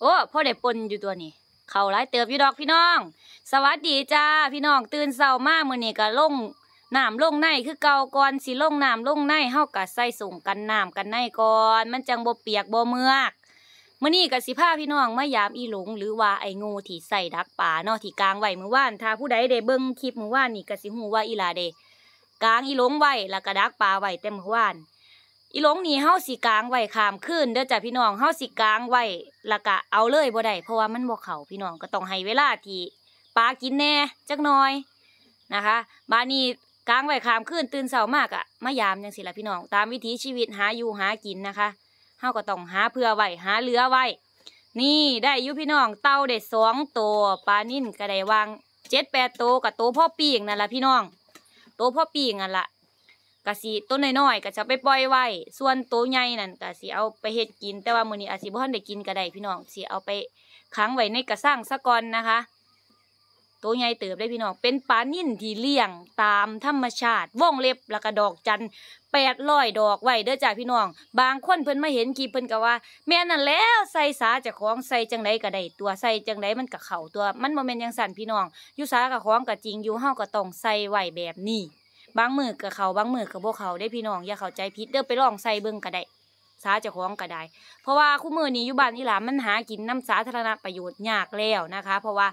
โอ้พ่อได้ปนอยู่ตัวนี้ เขาไล่เติบอยู่ดอกพี่น้องสวัสดีจ้าพี่น้อง ตื่นเศร้ามากมื่อนี้ก็ลงน้ำลงในคือเก่าก่อนสิลงน้ำลงในเฮากะใส่ส่งกันน้ำกันในก่อนมันจังบ่เปียกบ่เมือกมื่อนี้กับสิผ้าพี่น้องมายามอีหลงหรือว่าไองูที่ใส่ดักป่าเนาะที่กลางไหวมือว่าน ถ้าผู้ใดเดเบิงคลิปมือว่านนี่กับสิหูว่าอีลาเดกลางอีหลงไหวแล้วก็ดักป่าไหวเต็มมือวานอีหลงนี่เฮาสิกลางไว้ขามขึ้นเด้อจ้ะพี่น้องเฮาสิกลางไว้และกะเอาเลยบ่ได้เพราะว่ามันบ่เข้าพี่น้องก็ต้องให้เวลาที่ปลากินแน่ จักหน่อยนะคะ บานี้กลางไว้ขามขึ้นตื่นเช้ามากอะมายามจังสิละพี่น้องตามวิถีชีวิตหาอยู่หากินนะคะเฮาก็ต้องหาเพื่อไว้หาเหลือไว้ นี่ได้อยู่พี่น้องเต่าได้สองตัวปลานิ่นก็ได้วางเจ็ดแปดตัวกับตัวพ่อปีกนั่นละพี่น้องตัวพ่อปีกนั่นละก็สิต้นน้อยๆก็จะไปปล่อยไว้ ส่วนโตใหญ่นั่นก็สิเอาไปเฮ็ดกิน แต่ว่ามื้อนี้อาจสิบ่ทันได้กินก็ได้พี่น้องสิเอาไปขังไว้ในกระสังซะก่อนนะคะ โตใหญ่เติบได้พี่น้อง เป็นปลานิ่นที่เลี้ยงตามธรรมชาติว่องเล็บแล้วก็ดอกจันแปดร้อยดอกไว้เด้อจ้าพี่น้อง บางคนเพิ่นมาเห็นคี่เพิ่นก็ว่า แม่นั่นแล้วใส่สาจากของใส่จังไดก็ได้ตัวใส่จังไดมันก็เข่าตัว มันโมเมนต์ยังสั่นพี่น้องอยู่สากับของก็จริงอยู่เฮาก็ต้องใส่ไว้แบบนี้บางมือกับเขาบางมือกับพวกเขาได้พี่น้องอย่าเข้าใจผิดเด้อไปลองใส่เบิ้งก็ได้สาจะคล้องก็ได้เพราะว่าคู่มือนี้ยุบานอีหลามันหากินน้ำสาธารณประโยชน์ยากแล้วนะคะ เพราะว่า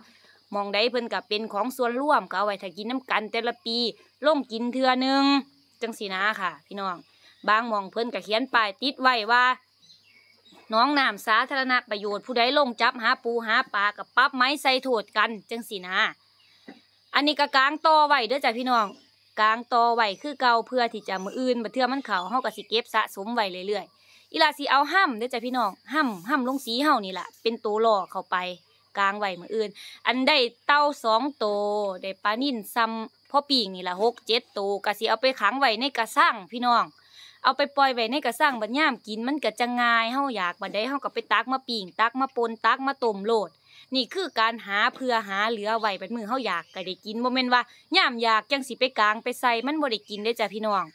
มองได้เพิ่นกับเป็นของส่วนร่วมก็เอาไว้ถ้ากินน้ำกันแต่ละปีล่มกินเทือนึงจังสีนาค่ะพี่น้องบางมองเพิ่นกับเขียนป้ายติดไว้ว่า น้องน้ำสาธารณประโยชน์ ผู้ใดลงจับหาปูหาปลากับปั๊บไม้ใส่โถดกันจังสีนาอันนี้กระกางต่อไว้เด้อจ้ะพี่น้องกลางต่อไว้คือเก่าเพื่อที่จะมืออื่นบัเทื่อมันเขาเฮาก็สิเก็บสะสมไว้เรื่อยๆอีล่าสีเอาห้ำเด้อจ้ะพี่น้องห้ำห้ำลงสีเฮานี่แหละเป็นตัวหล่อเข้าไปกลางไว้มืออื่น อันได้เต้าสองโตได้ปลานิ่นซ้ำพ่อปีงนี่แหละหกเจ็ดโตกะสีเอาไปขังไว้ในกระสังพี่น้องเอาไปปล่อยไว้ในกระสังบัรย่ามกินมันก็จะง่ายเฮาอยากบัรได้เฮาก็ไปตักมาปีงตักมาปนตักมาต้มโหลดนี่คือการหาเพื่อหาเหลือไว้เป็นมือเฮาอยากก็ได้กินโมเมนตนว่าย่ามอยากยังสิไปกลางไปใส่มันบ่ได้กินได้จ้ะพี่น้อง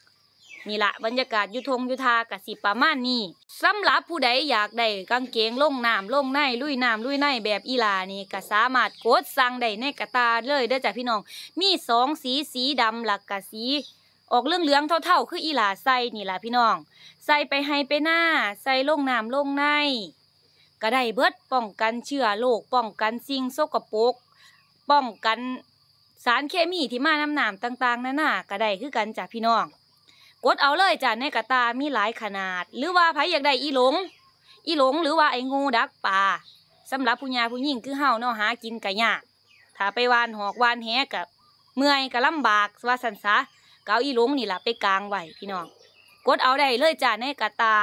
นี่ละบรรยากาศยุทงยุทากะสิประมาณนี้สำหรับผู้ใดอยากได้กางเกงลงน้ำลงในลุยน้ำลุยในแบบอีลานี่ก็สามารถกดสั่งได้ในกระตาเลยได้จากพี่น้อง มีสองสีสีดำหลักกะสี ออกเรื่องเหลืองเท่าๆ คืออีลาใส่นี่ละพี่น้อง ใส่ไปให้ไปหน้าใส่ลงน้ำลงในก็ได้เบิดป้องกันเชื้อโรคป้องกันสิ่งโสกโปกป้องกันสารเคมีที่มาน้ำหนามต่าง ๆนั่นน่ะก็ได้คือกันจากพี่น้องกดเอาเลยจ้ะในกระตา มีหลายขนาด หรือว่าไผอยากได้อีหลง อีหลงหรือว่าไอ้งูดักป่าสำหรับผู้ยาผู้หญิงคือเฮาเนาะหากินกะยากถ้าไปวานหอกวานแหกับเมื่อยกะลำบากว่าสันซะเกาอีหลงนี่ล่ะไปกลางไหวพี่น้องกดเอาได้เลยจ้ะในกระตา